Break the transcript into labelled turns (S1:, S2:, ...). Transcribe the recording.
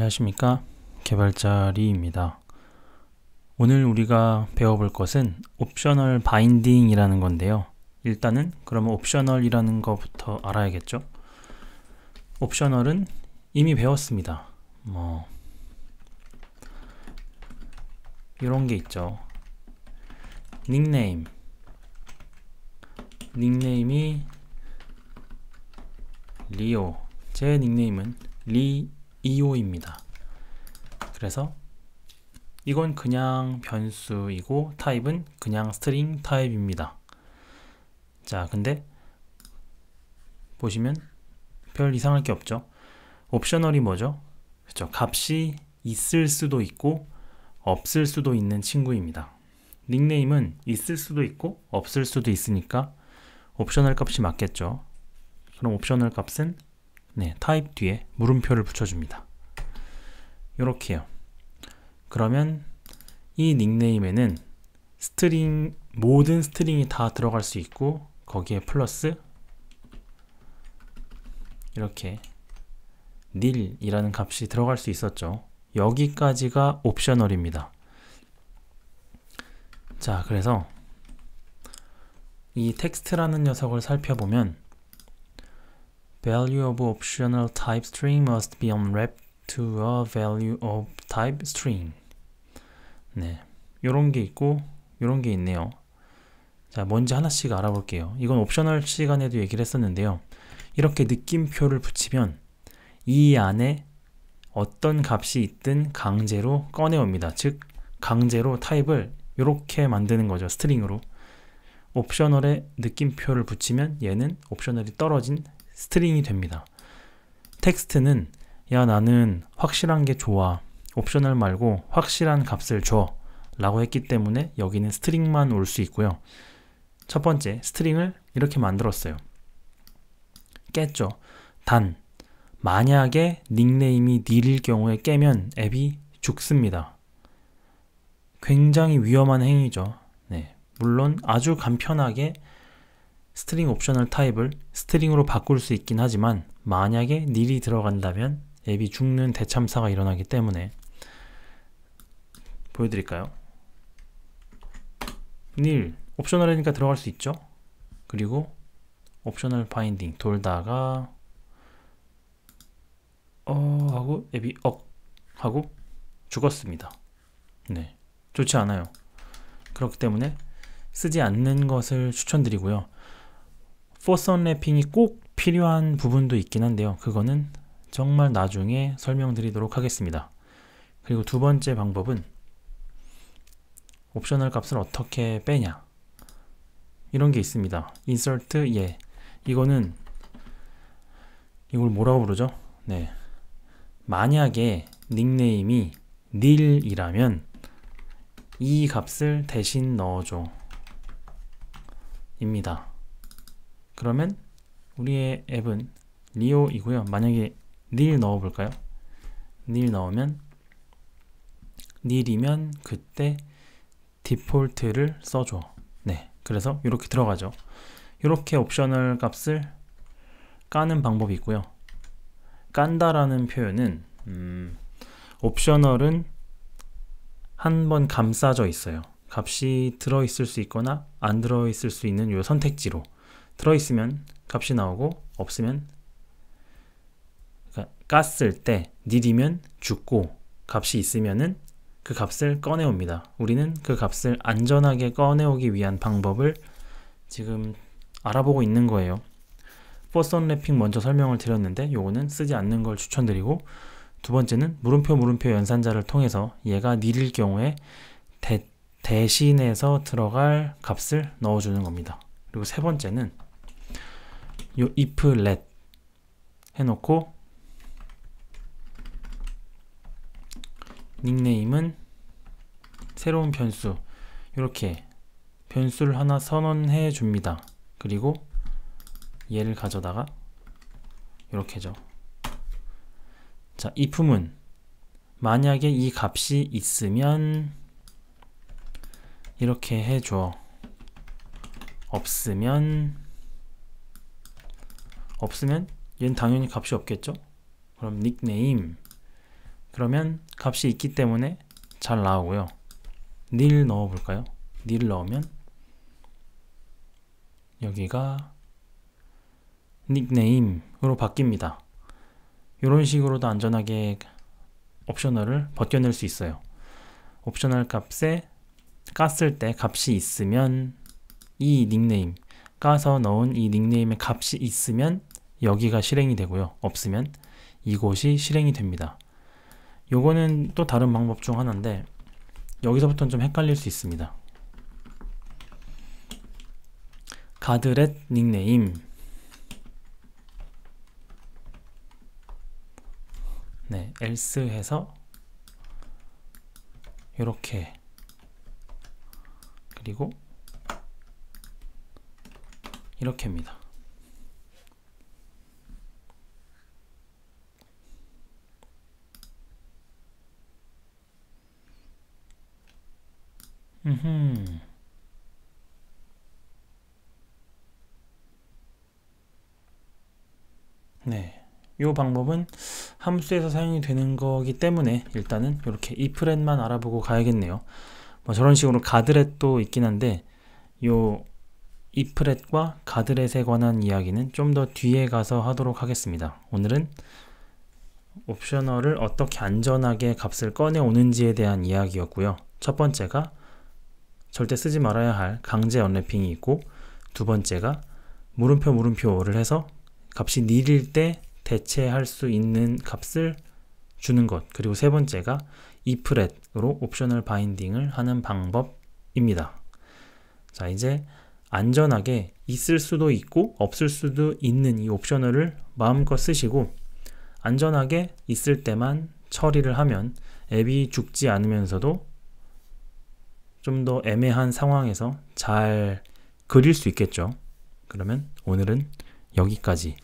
S1: 안녕하십니까 개발자 리입니다 오늘 우리가 배워볼 것은 옵셔널 바인딩이라는 건데요 일단은 그러면 옵셔널이라는 것부터 알아야겠죠 옵셔널은 이미 배웠습니다 뭐 이런 게 있죠 닉네임 닉네임이 리오 제 닉네임은 리 2호입니다. 그래서 이건 그냥 변수이고 타입은 그냥 스트링 타입입니다. 자, 근데 보시면 별 이상할 게 없죠. 옵셔널이 뭐죠? 그렇죠. 값이 있을 수도 있고 없을 수도 있는 친구입니다. 닉네임은 있을 수도 있고 없을 수도 있으니까 옵셔널 값이 맞겠죠. 그럼 옵셔널 값은 네, 타입 뒤에 물음표를 붙여줍니다. 이렇게요 그러면 이 닉네임에는 스트링 모든 스트링이 다 들어갈 수 있고 거기에 플러스 이렇게 n 이라는 값이 들어갈 수 있었죠. 여기까지가 옵셔널입니다. 자, 그래서 이 텍스트라는 녀석을 살펴보면 value of optional type string must be unwrapped to a value of type string. 네, 요런 게 있고 요런 게 있네요. 자, 뭔지 하나씩 알아볼게요. 이건 옵셔널 시간에도 얘기를 했었는데요. 이렇게 느낌표를 붙이면 이 안에 어떤 값이 있든 강제로 꺼내옵니다. 즉, 강제로 타입을 이렇게 만드는 거죠. 스트링으로. 옵셔널에 느낌표를 붙이면 얘는 옵셔널이 떨어진 스트링이 됩니다. 텍스트는 야 나는 확실한 게 좋아 옵셔널 말고 확실한 값을 줘 라고 했기 때문에 여기는 스트링만 올 수 있고요. 첫 번째 스트링을 이렇게 만들었어요. 깼죠. 단 만약에 닉네임이 닐일 경우에 깨면 앱이 죽습니다. 굉장히 위험한 행위죠. 네. 물론 아주 간편하게 스트링 옵셔널 타입을 스트링으로 바꿀 수 있긴 하지만 만약에 닐이 들어간다면 앱이 죽는 대참사가 일어나기 때문에 보여드릴까요? 닐 옵셔널이니까 들어갈 수 있죠? 그리고 옵셔널 파인딩 돌다가 어 하고 앱이 억 하고 죽었습니다. 네, 좋지 않아요. 그렇기 때문에 쓰지 않는 것을 추천드리고요. 포선 랩핑이 꼭 필요한 부분도 있긴 한데요. 그거는 정말 나중에 설명드리도록 하겠습니다. 그리고 두 번째 방법은 옵셔널 값을 어떻게 빼냐 이런 게 있습니다. insert 예 이거는 이걸 뭐라고 부르죠? 네 만약에 닉네임이 닐이라면이 값을 대신 넣어줘 입니다. 그러면 우리의 앱은 리오이고요. 만약에 닐 넣어볼까요? 닐 넣으면 닐이면 그때 디폴트를 써줘. 네, 그래서 이렇게 들어가죠. 이렇게 옵셔널 값을 까는 방법이 있고요. 깐다라는 표현은 음, 옵셔널은 한 번 감싸져 있어요. 값이 들어있을 수 있거나 안 들어있을 수 있는 요 선택지로 들어있으면 값이 나오고 없으면 그러니까 깠을 때 니리면 죽고 값이 있으면은 그 값을 꺼내옵니다. 우리는 그 값을 안전하게 꺼내오기 위한 방법을 지금 알아보고 있는 거예요. 포스턴 랩핑 먼저 설명을 드렸는데 요거는 쓰지 않는 걸 추천드리고 두 번째는 물음표 물음표 연산자를 통해서 얘가 니일 경우에 대, 대신해서 들어갈 값을 넣어주는 겁니다. 그리고 세 번째는 요 if let 해놓고 닉네임은 새로운 변수 이렇게 변수를 하나 선언해 줍니다. 그리고 얘를 가져다가 이렇게죠. 자, 이 품은 만약에 이 값이 있으면 이렇게 해줘. 없으면 없으면 얘는 당연히 값이 없겠죠? 그럼 닉네임 그러면 값이 있기 때문에 잘 나오고요. 닐 넣어볼까요? 닐 넣으면 여기가 닉네임으로 바뀝니다. 이런 식으로도 안전하게 옵셔널을 벗겨낼 수 있어요. 옵셔널 값에 깠을 때 값이 있으면 이 닉네임 까서 넣은 이 닉네임의 값이 있으면 여기가 실행이 되고요. 없으면 이곳이 실행이 됩니다. 요거는 또 다른 방법 중 하나인데 여기서부터는 좀 헷갈릴 수 있습니다. 가드렛 닉네임 네, else 해서 이렇게 그리고 이렇게입니다. 음흠. 네. 이 방법은 함수에서 사용이 되는 거기 때문에 일단은 이렇게 if랜만 알아보고 가야겠네요. 뭐 저런 식으로 가드렛도 있긴 한데 요 i f r 과 가드렛에 관한 이야기는 좀 더 뒤에 가서 하도록 하겠습니다. 오늘은 옵셔널을 어떻게 안전하게 값을 꺼내오는지에 대한 이야기였고요. 첫 번째가 절대 쓰지 말아야 할 강제 언랩핑이 있고 두 번째가 물음표 물음표를 해서 값이 닐일 때 대체할 수 있는 값을 주는 것 그리고 세 번째가 이프렛으로 옵셔널 바인딩을 하는 방법입니다. 자 이제 안전하게 있을 수도 있고 없을 수도 있는 이 옵셔널을 마음껏 쓰시고 안전하게 있을 때만 처리를 하면 앱이 죽지 않으면서도 좀더 애매한 상황에서 잘 그릴 수 있겠죠. 그러면 오늘은 여기까지